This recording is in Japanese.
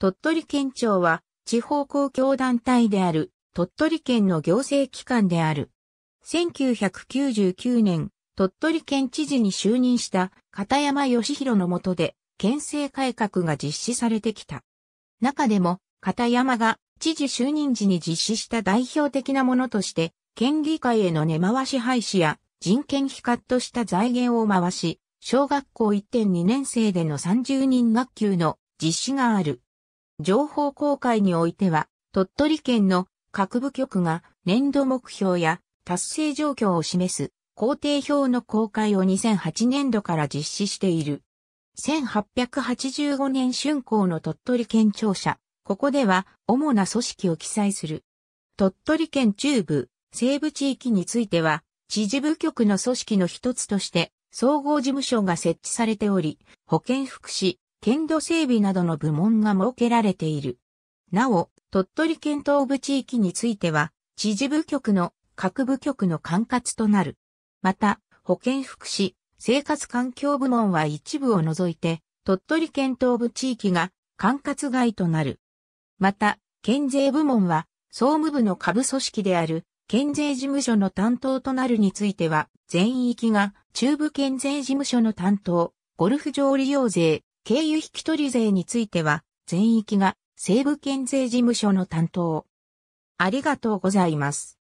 鳥取県庁は地方公共団体である鳥取県の行政機関である。1999年、鳥取県知事に就任した片山義弘の下で県政改革が実施されてきた。中でも片山が知事就任時に実施した代表的なものとして、県議会への根回し廃止や人権費カットした財源を回し、小学校1.2年生での30人学級の実施がある。情報公開においては、鳥取県の各部局が年度目標や達成状況を示す工程表の公開を2008年度から実施している。1885年春興の鳥取県庁舎、ここでは主な組織を記載する。鳥取県中部、西部地域については、知事部局の組織の一つとして、総合事務所が設置されており、保健福祉、県土整備などの部門が設けられている。なお、鳥取県東部地域については、知事部局の各部局の管轄となる。また、保健福祉、生活環境部門は一部を除いて、鳥取県東部地域が管轄外となる。また、県税部門は、総務部の下部組織である、県税事務所の担当となるについては、全域が中部県税事務所の担当、ゴルフ場利用税、経由引き取り税については、全域が西部県税事務所の担当。ありがとうございます。